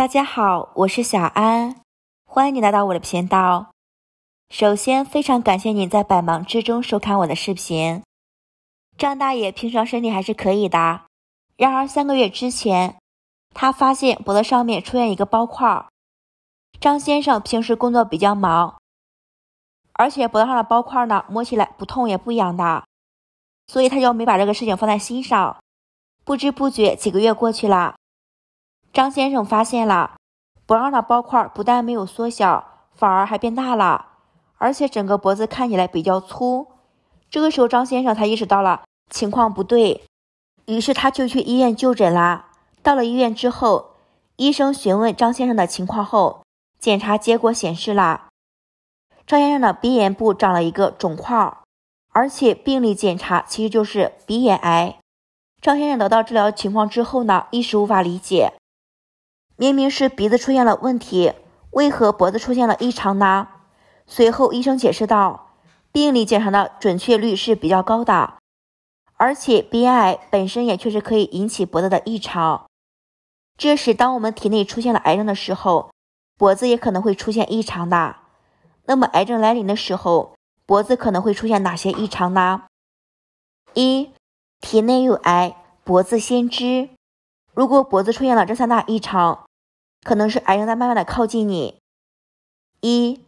大家好，我是小安，欢迎你来到我的频道。首先，非常感谢你在百忙之中收看我的视频。张大爷平常身体还是可以的，然而三个月之前，他发现脖子上面出现一个包块。张先生平时工作比较忙，而且脖子上的包块呢，摸起来不痛也不痒的，所以他就没把这个事情放在心上。不知不觉，几个月过去了。张先生发现了，脖上的包块不但没有缩小，反而还变大了，而且整个脖子看起来比较粗。这个时候张先生才意识到了情况不对，于是他就去医院就诊啦。到了医院之后，医生询问张先生的情况后，检查结果显示啦，张先生的鼻咽部长了一个肿块，而且病理检查其实就是鼻咽癌。张先生得到治疗情况之后呢，一时无法理解。明明是鼻子出现了问题，为何脖子出现了异常呢？随后医生解释道：“病理检查的准确率是比较高的，而且鼻癌本身也确实可以引起脖子的异常。这时，当我们体内出现了癌症的时候，脖子也可能会出现异常的。那么癌症来临的时候，脖子可能会出现哪些异常呢？一，体内有癌，脖子先知。如果脖子出现了这三大异常，可能是癌症在慢慢的靠近你。一，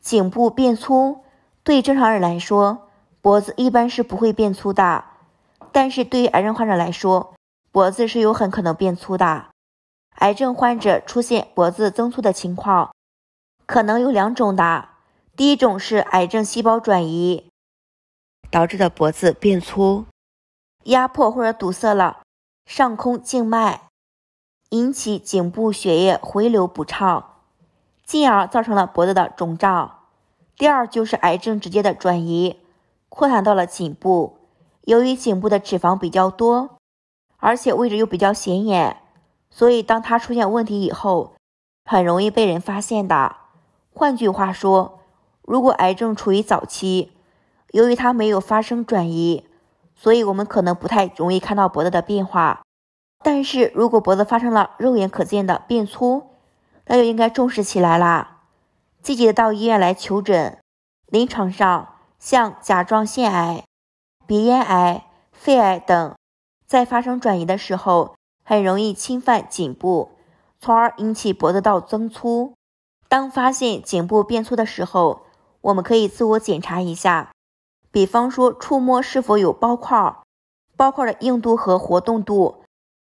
颈部变粗，对正常人来说，脖子一般是不会变粗的，但是对于癌症患者来说，脖子是有很可能变粗的。癌症患者出现脖子增粗的情况，可能有两种的，第一种是癌症细胞转移导致的脖子变粗，压迫或者堵塞了上空静脉。引起颈部血液回流不畅，进而造成了脖子的肿胀。第二就是癌症直接的转移扩散到了颈部，由于颈部的脂肪比较多，而且位置又比较显眼，所以当它出现问题以后，很容易被人发现的。换句话说，如果癌症处于早期，由于它没有发生转移，所以我们可能不太容易看到脖子的变化。但是如果脖子发生了肉眼可见的变粗，那就应该重视起来啦，积极的到医院来求诊。临床上，像甲状腺癌、鼻咽癌、肺癌等，在发生转移的时候，很容易侵犯颈部，从而引起脖子道增粗。当发现颈部变粗的时候，我们可以自我检查一下，比方说触摸是否有包块，包块的硬度和活动度。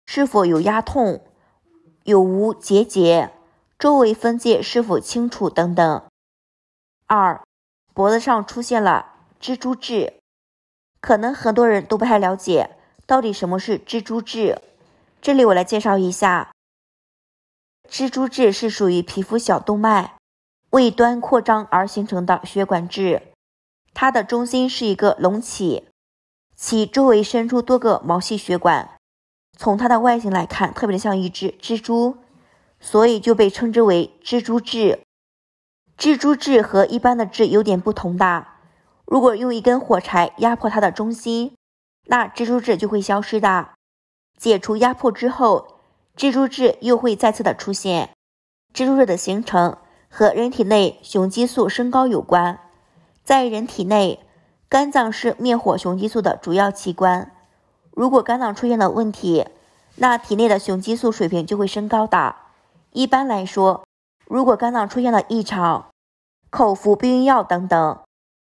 是否有压痛？有无结节？周围分界是否清楚？等等。二，脖子上出现了蜘蛛痣，可能很多人都不太了解到底什么是蜘蛛痣。这里我来介绍一下，蜘蛛痣是属于皮肤小动脉未端扩张而形成的血管痣，它的中心是一个隆起，其周围伸出多个毛细血管。从它的外形来看，特别的像一只蜘蛛，所以就被称之为蜘蛛痣。蜘蛛痣和一般的痣有点不同哒。如果用一根火柴压迫它的中心，那蜘蛛痣就会消失的。解除压迫之后，蜘蛛痣又会再次的出现。蜘蛛痣的形成和人体内雄激素升高有关。在人体内，肝脏是灭火雄激素的主要器官。如果肝脏出现了问题，那体内的雄激素水平就会升高的。一般来说，如果肝脏出现了异常，口服避孕药等等，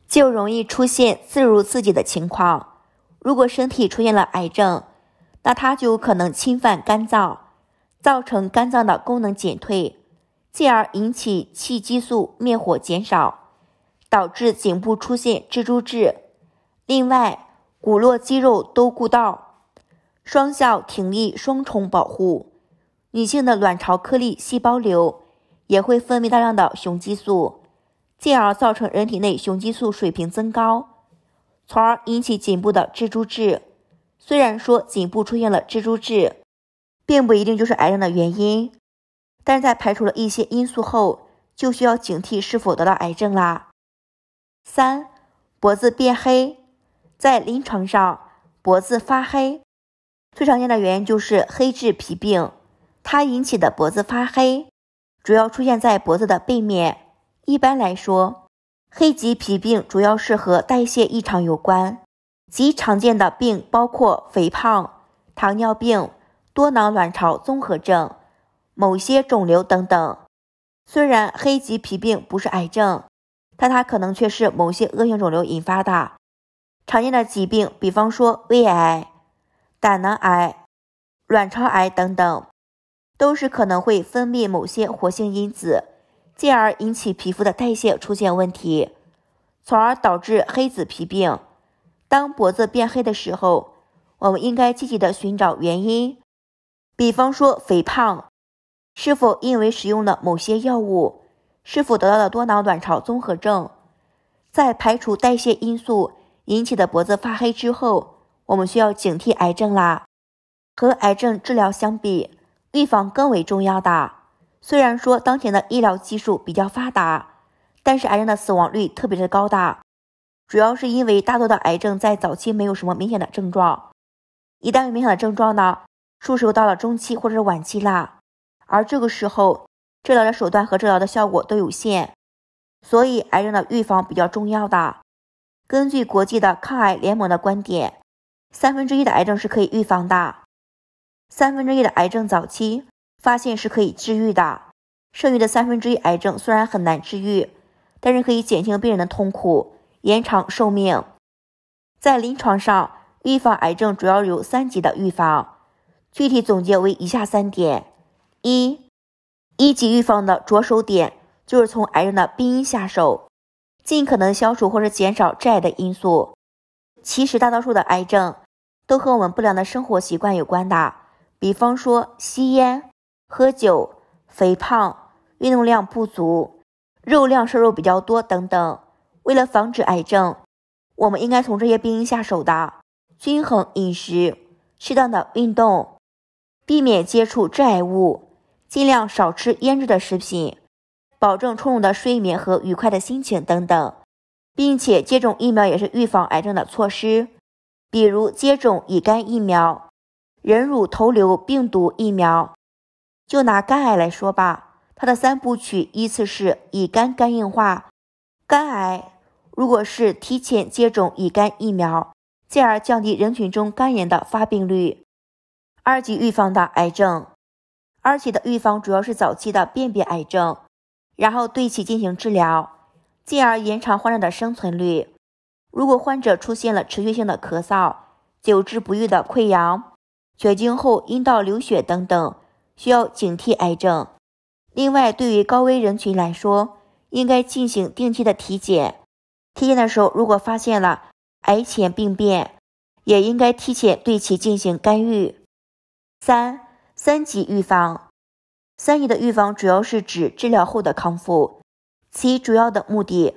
就容易出现自如自己的情况。如果身体出现了癌症，那它就有可能侵犯肝脏，造成肝脏的功能减退，进而引起气激素灭火减少，导致颈部出现蜘蛛痣。另外，骨络肌肉都固道，双效挺立，双重保护。女性的卵巢颗粒细胞瘤也会分泌大量的雄激素，进而造成人体内雄激素水平增高，从而引起颈部的蜘蛛痣。虽然说颈部出现了蜘蛛痣，并不一定就是癌症的原因，但是在排除了一些因素后，就需要警惕是否得到癌症啦。三，脖子变黑。在临床上，脖子发黑最常见的原因就是黑痣皮病，它引起的脖子发黑主要出现在脖子的背面。一般来说，黑棘皮病主要是和代谢异常有关，极常见的病包括肥胖、糖尿病、多囊卵巢综合症、某些肿瘤等等。虽然黑棘皮病不是癌症，但它可能却是某些恶性肿瘤引发的。常见的疾病，比方说胃癌、胆囊癌、卵巢癌等等，都是可能会分泌某些活性因子，进而引起皮肤的代谢出现问题，从而导致黑子皮病。当脖子变黑的时候，我们应该积极的寻找原因，比方说肥胖，是否因为使用了某些药物，是否得到了多囊卵巢综合症，在排除代谢因素。引起的脖子发黑之后，我们需要警惕癌症啦。和癌症治疗相比，预防更为重要的。虽然说当前的医疗技术比较发达，但是癌症的死亡率特别的高大，主要是因为大多的癌症在早期没有什么明显的症状，一旦有明显的症状呢，术手到了中期或者是晚期啦。而这个时候，治疗的手段和治疗的效果都有限，所以癌症的预防比较重要的。根据国际的抗癌联盟的观点，三分之一的癌症是可以预防的，三分之一的癌症早期发现是可以治愈的，剩余的三分之一癌症虽然很难治愈，但是可以减轻病人的痛苦，延长寿命。在临床上，预防癌症主要有三级的预防，具体总结为以下三点：一、一级预防的着手点就是从癌症的病因下手。尽可能消除或者减少致癌的因素。其实大多数的癌症都和我们不良的生活习惯有关的，比方说吸烟、喝酒、肥胖、运动量不足、肉量摄入比较多等等。为了防止癌症，我们应该从这些病因下手的：均衡饮食、适当的运动、避免接触致癌物、尽量少吃腌制的食品。保证充足的睡眠和愉快的心情等等，并且接种疫苗也是预防癌症的措施，比如接种乙肝疫苗、人乳头瘤病毒疫苗。就拿肝癌来说吧，它的三部曲依次是乙肝、肝硬化、肝癌。如果是提前接种乙肝疫苗，进而降低人群中肝炎的发病率，二级预防的癌症。二级的预防主要是早期的辨别癌症。然后对其进行治疗，进而延长患者的生存率。如果患者出现了持续性的咳嗽、久治不愈的溃疡、绝经后阴道流血等等，需要警惕癌症。另外，对于高危人群来说，应该进行定期的体检。体检的时候，如果发现了癌前病变，也应该提前对其进行干预。三、三级预防。三姨的预防主要是指治疗后的康复，其主要的目的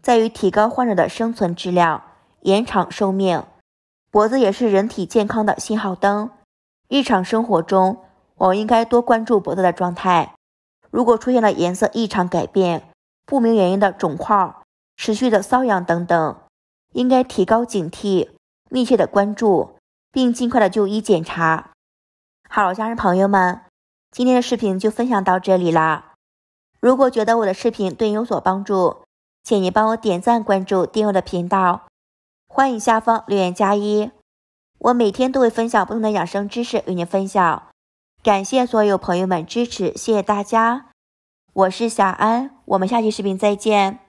在于提高患者的生存质量，延长寿命。脖子也是人体健康的信号灯，日常生活中，我们应该多关注脖子的状态。如果出现了颜色异常改变、不明原因的肿块、持续的瘙痒等等，应该提高警惕，密切的关注，并尽快的就医检查。好，家人朋友们。今天的视频就分享到这里啦！如果觉得我的视频对你有所帮助，请你帮我点赞、关注、订阅我的频道。欢迎下方留言加一，我每天都会分享不同的养生知识与您分享。感谢所有朋友们支持，谢谢大家！我是小安，我们下期视频再见。